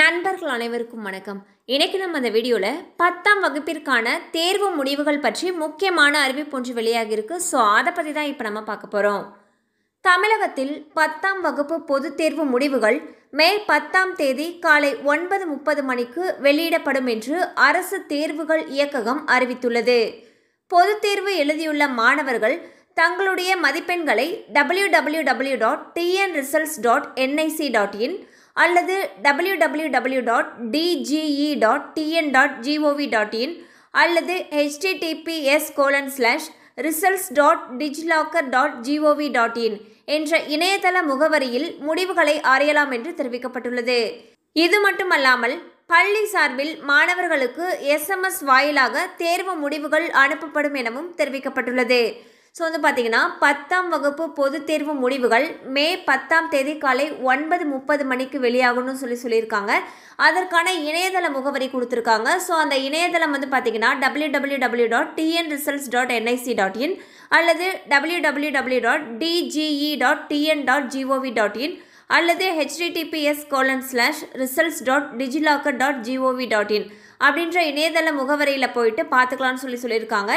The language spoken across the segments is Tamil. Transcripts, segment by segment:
நண்பர்கள் அனைவருக்கும் வணக்கம் இன்றைக்கி நம்ம அந்த வீடியோவில் பத்தாம் வகுப்பிற்கான தேர்வு முடிவுகள் பற்றி முக்கியமான அறிவிப்பு ஒன்று வெளியாகி இருக்கு ஸோ அதை பற்றி தான் இப்போ நம்ம பார்க்க போகிறோம் தமிழகத்தில் பத்தாம் வகுப்பு பொதுத் தேர்வு முடிவுகள் மே பத்தாம் தேதி காலை ஒன்பது முப்பது மணிக்கு வெளியிடப்படும் என்று அரசு தேர்வுகள் இயக்ககம் அறிவித்துள்ளது பொதுத் தேர்வு எழுதியுள்ள மாணவர்கள் தங்களுடைய மதிப்பெண்களை W W W dot TN results dot NIC dot in அல்லது W W W dot DGE dot TN dot GOV dot in அல்லது HTTPS colon slash results dot DigiLocker dot GOV dot in என்ற இணையதள முகவரியில் முடிவுகளை அறியலாம் என்று தெரிவிக்கப்பட்டுள்ளது இது மட்டுமல்லாமல் பள்ளி சார்பில் மாணவர்களுக்கு எஸ்எம்எஸ் வாயிலாக தேர்வு முடிவுகள் அனுப்பப்படும் எனவும் தெரிவிக்கப்பட்டுள்ளது ஸோ வந்து பார்த்திங்கன்னா பத்தாம் வகுப்பு பொதுத் தேர்வு முடிவுகள் மே பத்தாம் தேதி காலை ஒன்பது முப்பது மணிக்கு வெளியாகணும்னு சொல்லி சொல்லியிருக்காங்க அதற்கான இணையதள முகவரி கொடுத்துருக்காங்க ஸோ அந்த இணையதளம் வந்து பார்த்தீங்கன்னா W W W dot TN results dot NIC dot in அல்லது W W W dot DGE dot TN dot GOV dot in அல்லது HTTPS colon slash results dot DigiLocker dot GOV dot in அப்படின்ற இணையதள முகவரியில் போயிட்டு பார்த்துக்கலாம்னு சொல்லி சொல்லியிருக்காங்க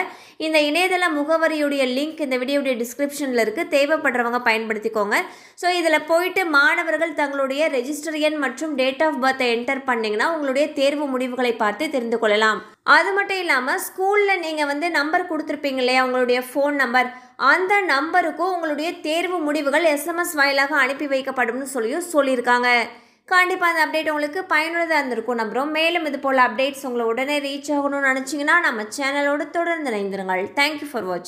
இந்த இணையதள முகவரியுடைய லிங்க் இந்த வீடியோடைய டிஸ்கிரிப்ஷனில் இருக்குது தேவைப்படுறவங்க பயன்படுத்திக்கோங்க ஸோ இதில் போயிட்டு மாணவர்கள் தங்களுடைய ரெஜிஸ்டர் எண் மற்றும் டேட் ஆஃப் பர்த்தை என்டர் பண்ணிங்கன்னா உங்களுடைய தேர்வு முடிவுகளை பார்த்து தெரிந்து கொள்ளலாம் அது மட்டும் இல்லாமல் ஸ்கூலில் நீங்கள் வந்து நம்பர் கொடுத்துருப்பீங்க இல்லையா உங்களுடைய ஃபோன் நம்பர் அந்த நம்பருக்கும் உங்களுடைய தேர்வு முடிவுகள் எஸ்எம்எஸ் வாயிலாக அனுப்பி வைக்கப்படும்னு சொல்லியும் சொல்லியிருக்காங்க கண்டிப்பாக அந்த அப்டேட் உங்களுக்கு பயனுள்ளதாக இருந்திருக்கும் நம்புகிறோம் மேலும் இது போல் அப்டேட்ஸ் உங்களை உடனே ரீச் ஆகணும்னு நினச்சிங்கன்னா நம்ம சேனலோடு தொடர்ந்து இணைந்துருங்கள் தேங்க்யூ ஃபார் வாட்சிங்